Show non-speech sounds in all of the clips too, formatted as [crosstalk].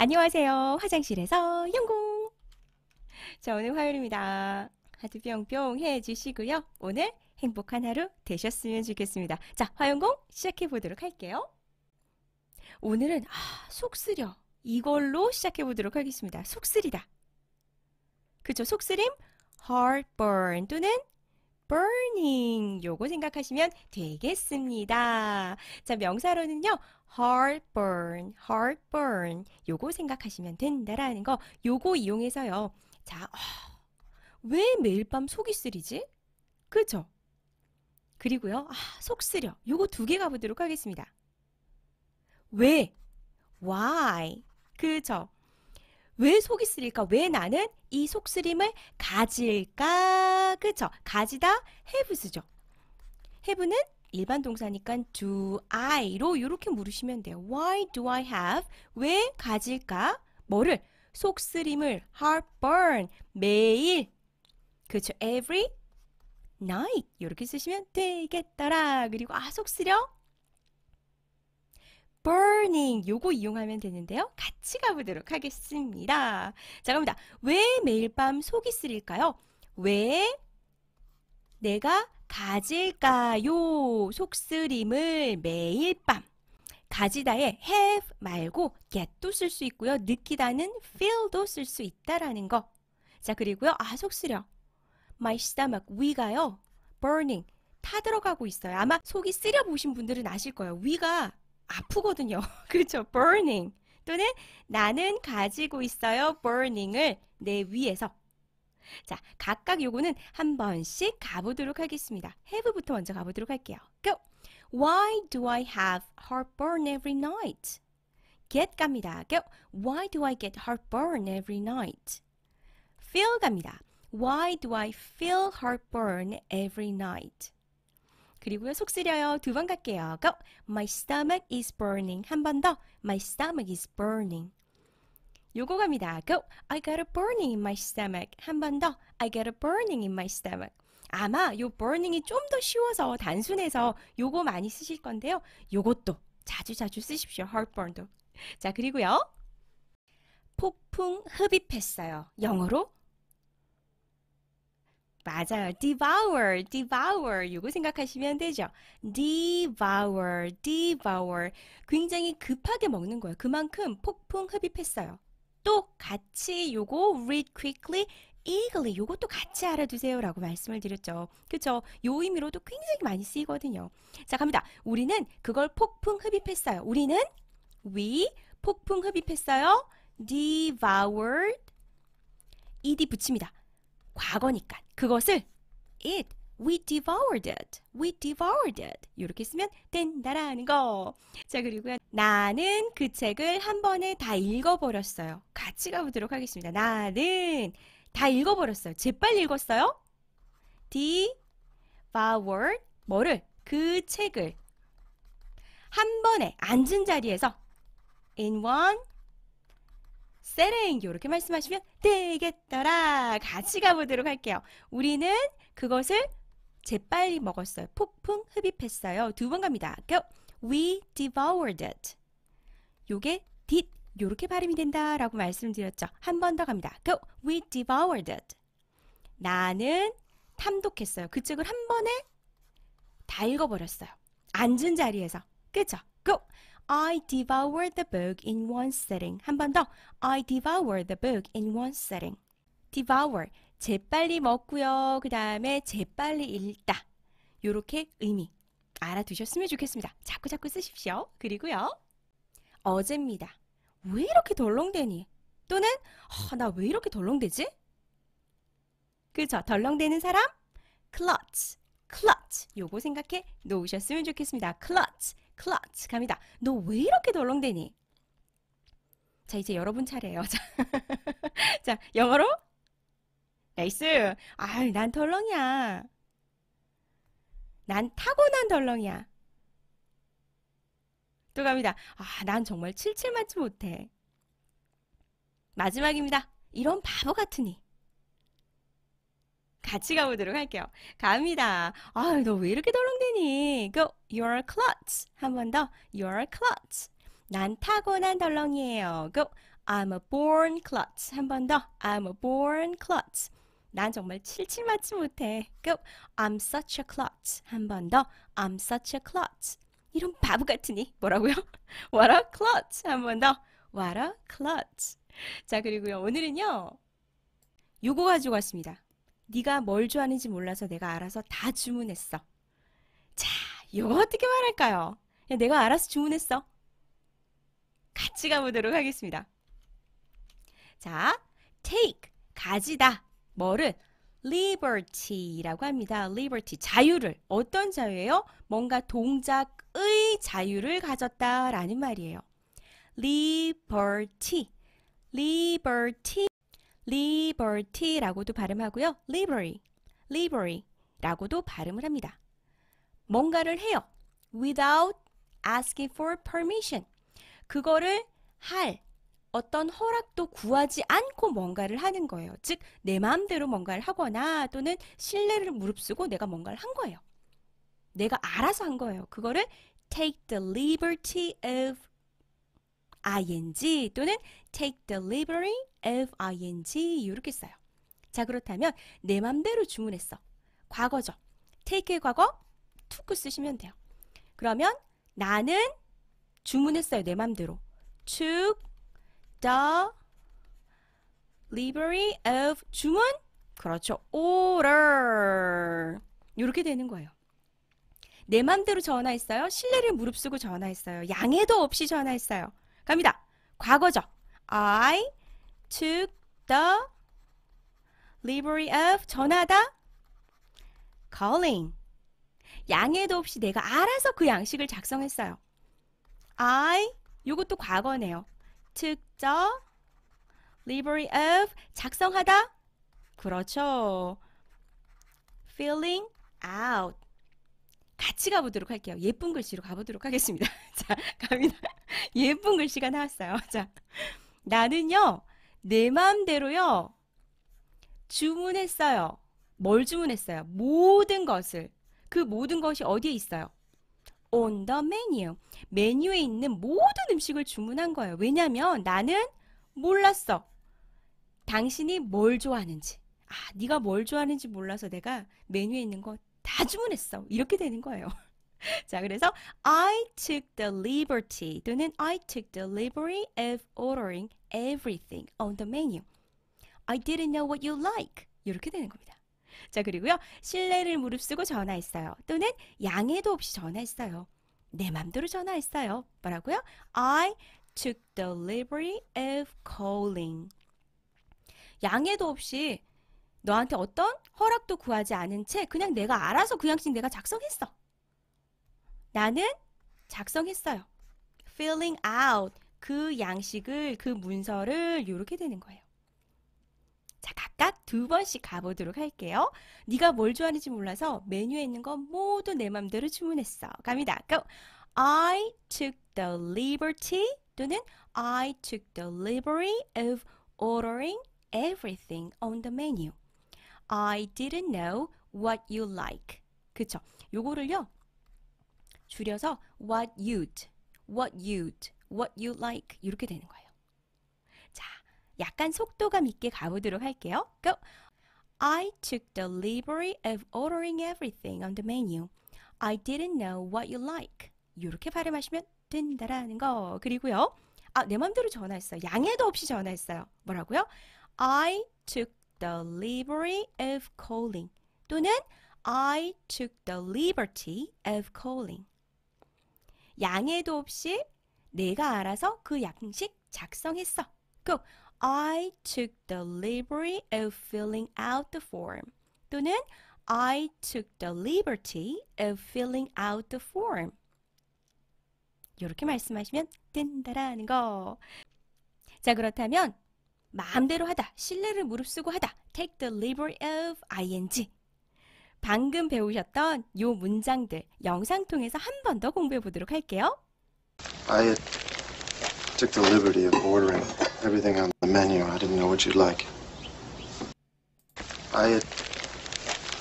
안녕하세요. 화장실에서 영공! 자, 오늘 화요일입니다. 하트 뿅뿅 해주시고요. 오늘 행복한 하루 되셨으면 좋겠습니다. 자, 화영공 시작해 보도록 할게요. 오늘은 아, 속쓰려 이걸로 시작해 보도록 하겠습니다. 속쓰리다. 그쵸? 속쓰림, heartburn 또는 burning 요거 생각하시면 되겠습니다. 자, 명사로는요. heartburn, heartburn 요거 생각하시면 된다라는 거 요거 이용해서요. 자, 어, 왜 매일 밤 속이 쓰리지? 그죠? 그리고요. 아, 속 쓰려. 요거 두 개 가보도록 하겠습니다. 왜? why? 그죠? 왜 속이 쓰릴까? 왜 나는 이 속쓰림을 가질까? 그쵸? 가지다 have 쓰죠. have는 일반 동사니까 do I로 이렇게 물으시면 돼요. Why do I have? 왜 가질까? 뭐를? 속쓰림을 heartburn 매일 그쵸죠 every night 이렇게 쓰시면 되겠더라. 그리고 아 속쓰려? burning 요거 이용하면 되는데요. 같이 가보도록 하겠습니다. 자 갑니다. 왜 매일 밤 속이 쓰릴까요? 왜 내가 가질까요? 속쓰림을 매일 밤. 가지다에 have 말고 get도 쓸 수 있고요. 느끼다는 feel도 쓸 수 있다라는 거. 자, 그리고요. 아, 속쓰려. My stomach, 위가요. burning, 타들어가고 있어요. 아마 속이 쓰려 보신 분들은 아실 거예요. 위가 아프거든요. [laughs] 그렇죠. burning. 또는 나는 가지고 있어요. burning을 내 위에서 자, 각각 요거는 한 번씩 가보도록 하겠습니다. have부터 먼저 가보도록 할게요. go! Why do I have heartburn every night? get 갑니다. go! Why do I get heartburn every night? feel 갑니다. Why do I feel heartburn every night? 그리고요 속 쓰려요 두 번 갈게요. Go. My stomach is burning 한 번 더. My stomach is burning. 요거 갑니다. Go. 그, I got a burning in my stomach. 한 번 더. I got a burning in my stomach. 아마 요 burning이 좀 더 쉬워서 단순해서 요거 많이 쓰실 건데요. 요것도 자주 자주 쓰십시오. heartburn도. 자, 그리고요. 폭풍 흡입했어요. 영어로 맞아요. devour, devour. 이거 생각하시면 되죠. devour, devour. 굉장히 급하게 먹는 거예요. 그만큼 폭풍 흡입했어요. 또 같이 요거 read quickly eagerly 요것도 같이 알아두세요 라고 말씀을 드렸죠. 그쵸? 요 의미로도 굉장히 많이 쓰이거든요. 자 갑니다. 우리는 그걸 폭풍 흡입했어요. 우리는 we 폭풍 흡입했어요. devoured ed 붙입니다. 과거니까 그것을 it We devoured it. We devoured it. 이렇게 쓰면 된다라는 거. 자, 그리고 나는 그 책을 한 번에 다 읽어버렸어요. 같이 가보도록 하겠습니다. 나는 다 읽어버렸어요. 재빨리 읽었어요. devoured 뭐를? 그 책을 한 번에 앉은 자리에서 in one 세레인 이렇게 말씀하시면 되겠더라. 같이 가보도록 할게요. 우리는 그것을 재빨리 먹었어요. 폭풍 흡입했어요. 두 번 갑니다. Go. We devoured it. 요게 did 요렇게 발음이 된다라고 말씀드렸죠. 한 번 더 갑니다. Go. We devoured it. 나는 탐독했어요. 그 책을 한 번에 다 읽어버렸어요. 앉은 자리에서. 그쵸? Go. I devoured the book in one sitting. 한 번 더. I devoured the book in one sitting. devour 재빨리 먹고요. 그 다음에 재빨리 읽다. 요렇게 의미 알아두셨으면 좋겠습니다. 자꾸자꾸 쓰십시오. 그리고요. 어제입니다. 왜 이렇게 덜렁대니? 또는 어, 나왜 이렇게 덜렁대지? 그죠? 덜렁대는 사람? clutch, clutch. 요거 생각해 놓으셨으면 좋겠습니다. clutch, clutch. 갑니다. 너 왜 이렇게 덜렁대니? 자, 이제 여러분 차례예요. [laughs] 자 영어로 나이스 아유, 난 덜렁이야. 난 타고난 덜렁이야. 또 갑니다. 아, 난 정말 칠칠 맞지 못해. 마지막입니다. 이런 바보 같으니. 같이 가보도록 할게요. 갑니다. 아유, 너 왜 이렇게 덜렁대니? Go, you're a klutz. 한 번 더, you're a klutz. 난 타고난 덜렁이에요. Go, I'm a born klutz. 한 번 더, I'm a born klutz. 난 정말 칠칠맞지 못해. 그럼 I'm such a klutz. 한번 더. I'm such a klutz. 이런 바보 같으니 뭐라고요? [laughs] What a klutz. 한번 더. What a klutz. 자 그리고요 오늘은요 요거 가지고 왔습니다. 네가 뭘 좋아하는지 몰라서 내가 알아서 다 주문했어. 자 요거 어떻게 말할까요? 내가 알아서 주문했어. 같이 가보도록 하겠습니다. 자 take 가지다 뭐를 liberty라고 합니다. liberty 자유를 어떤 자유예요? 뭔가 동작의 자유를 가졌다라는 말이에요. liberty liberty liberty라고도 발음하고요. liberty liberty라고도 발음을 합니다. 뭔가를 해요. without asking for permission. 그거를 할 어떤 허락도 구하지 않고 뭔가를 하는 거예요. 즉, 내 마음대로 뭔가를 하거나 또는 신뢰를 무릅쓰고 내가 뭔가를 한 거예요. 내가 알아서 한 거예요. 그거를 take the liberty of ing 또는 take the liberty of ing 이렇게 써요. 자, 그렇다면 내 맘대로 주문했어. 과거죠. take의 과거 took 쓰시면 돼요. 그러면 나는 주문했어요. 내 맘대로. took the library of 주문 그렇죠. order 이렇게 되는 거예요. 내 맘대로 전화했어요. 신뢰를 무릅쓰고 전화했어요. 양해도 없이 전화했어요. 갑니다. 과거죠. I took the l i b r a y of 전화다 calling 양해도 없이 내가 알아서 그 양식을 작성했어요. I 요것도 과거네요. 특정 library of 작성하다 그렇죠 filling out 같이 가보도록 할게요 예쁜 글씨로 가보도록 하겠습니다 [laughs] 자 갑니다 [laughs] 예쁜 글씨가 나왔어요 [laughs] 자 나는요 내 마음대로요 주문했어요 뭘 주문했어요 모든 것을 그 모든 것이 어디에 있어요 on the menu. 메뉴에 있는 모든 음식을 주문한 거예요. 왜냐면 나는 몰랐어. 당신이 뭘 좋아하는지. 아, 네가 뭘 좋아하는지 몰라서 내가 메뉴에 있는 거 다 주문했어. 이렇게 되는 거예요. 자, 그래서 I took the liberty 또는 I took the liberty of ordering everything on the menu. I didn't know what you like. 이렇게 되는 겁니다. 자, 그리고요. 신뢰를 무릅쓰고 전화했어요. 또는 양해도 없이 전화했어요. 내 맘대로 전화했어요. 뭐라고요? I took the liberty of calling. 양해도 없이 너한테 어떤 허락도 구하지 않은 채 그냥 내가 알아서 그냥씩 내가 작성했어. 나는 작성했어요. filling out 그 양식을 그 문서를 요렇게 되는 거예요. 자, 각각 두 번씩 가보도록 할게요. 네가 뭘 좋아하는지 몰라서 메뉴에 있는 건 모두 내 맘대로 주문했어. 갑니다. Go. I took the liberty 또는 I took the liberty of ordering everything on the menu. I didn't know what you like. 그쵸? 요거를요. 줄여서 what you'd, what you'd, what you like 이렇게 되는 거예요. 약간 속도감 있게 가보도록 할게요. Go! I took the liberty of ordering everything on the menu. I didn't know what you like. 이렇게 발음하시면 된다라는 거. 그리고요. 아, 내 맘대로 전화했어요. 양해도 없이 전화했어요. 뭐라고요? I took the liberty of calling. 또는 I took the liberty of calling. 양해도 없이 내가 알아서 그 양식 작성했어. 꼭 I took the liberty of filling out the form 또는 I took the liberty of filling out the form 이렇게 말씀하시면 된다라는 거. 자 그렇다면 마음대로 하다, 신뢰를 무릅쓰고 하다, take the liberty of ing. 방금 배우셨던 요 문장들 영상 통해서 한 번 더 공부해 보도록 할게요. I took the liberty of ordering everything on the menu. I didn't know what you'd like. I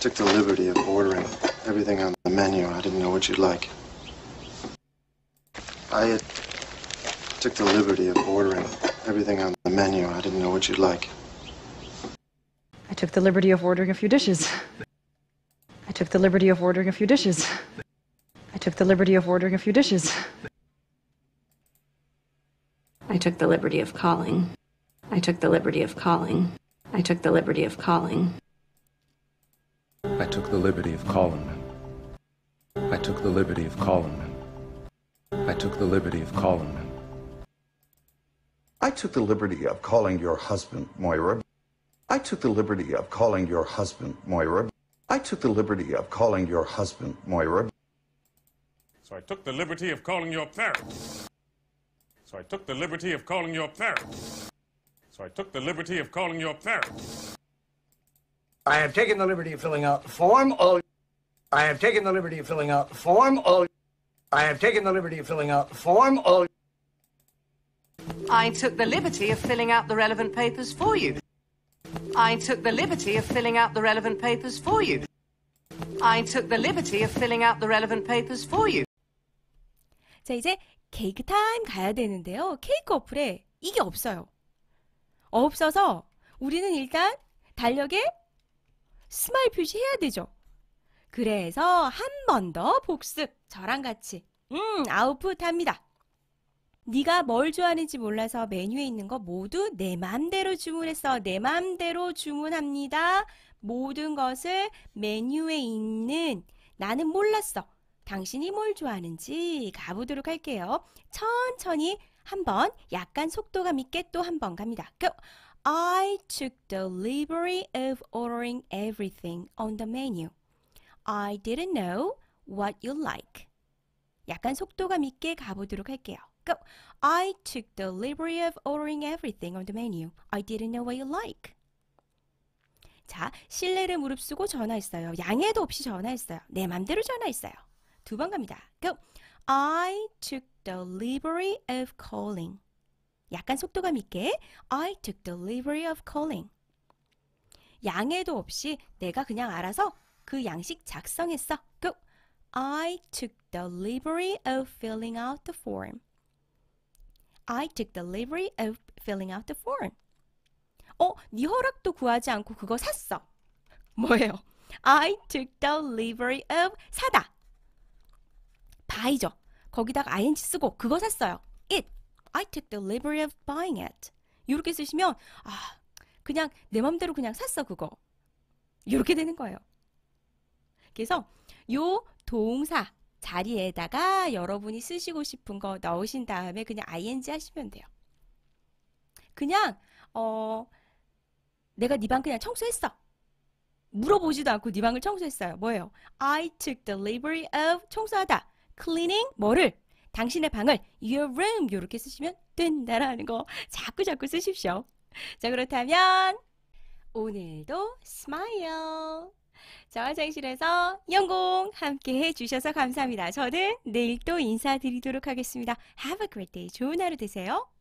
took the liberty of ordering everything on the menu. I didn't know what you'd like. I took the liberty of ordering everything on the menu. I didn't know what you'd like. I took the liberty of ordering a few dishes. I took the liberty of ordering a few dishes. I took the liberty of ordering a few dishes took the liberty of calling. I took the liberty of calling. I took the liberty of calling. I took the liberty of calling. I took the liberty of calling. I took the liberty of calling. I took the liberty of calling your husband, Moira. I took the liberty of calling your husband, Moira. I took the liberty of calling your husband, Moira. So I took the liberty of calling your parents. I took the liberty of calling your parents. So I took the liberty of calling your parents. I have taken the liberty of filling out the form. All I have taken the liberty of filling out the form. All I have taken the liberty of filling out the form. All I took the liberty of filling out the relevant papers for you. I took the liberty of filling out the relevant papers for you. I took the liberty of filling out the relevant papers for you. 자 이제 케이크 타임 가야 되는데요. 케이크 어플에 이게 없어요. 없어서 우리는 일단 달력에 스마일 표시해야 되죠. 그래서 한 번 더 복습 저랑 같이 음 아웃풋합니다. 네가 뭘 좋아하는지 몰라서 메뉴에 있는 거 모두 내 맘대로 주문했어. 내 맘대로 주문합니다. 모든 것을 메뉴에 있는 나는 몰랐어. 당신이 뭘 좋아하는지 가보도록 할게요. 천천히 한번 약간 속도감 있게 또한번 갑니다. Go! I took delivery of ordering everything on the menu. I didn't know what you like. 약간 속도감 있게 가보도록 할게요. Go. I took delivery of ordering everything on the menu. I didn't know what you like. 자, 신뢰를 무릅쓰고 전화했어요. 양해도 없이 전화했어요. 내 맘대로 전화했어요. 두번 갑니다. Go. I took the liberty of calling. 약간 속도감 있게 I took the liberty of calling. 양해도 없이 내가 그냥 알아서 그 양식 작성했어. Go. I took the liberty of filling out the form. I took the liberty of filling out the form. 어, 네 허락도 구하지 않고 그거 샀어. 뭐예요? I took the liberty of 사다. Buy죠. 거기다가 ing 쓰고 그거 샀어요. It. I took the liberty of buying it. 이렇게 쓰시면 아 그냥 내 맘대로 그냥 샀어 그거. 이렇게 되는 거예요. 그래서 요 동사 자리에다가 여러분이 쓰시고 싶은 거 넣으신 다음에 그냥 ing 하시면 돼요. 그냥 어 내가 네 방 그냥 청소했어. 물어보지도 않고 네 방을 청소했어요. 뭐예요? I took the liberty of 청소하다. cleaning 뭐를 당신의 방을 your room 이렇게 쓰시면 된다라는 거 자꾸 자꾸 쓰십시오. 자 그렇다면 오늘도 smile. 자 화장실에서 영공 함께해 주셔서 감사합니다. 저는 내일 또 인사드리도록 하겠습니다. Have a great day. 좋은 하루 되세요.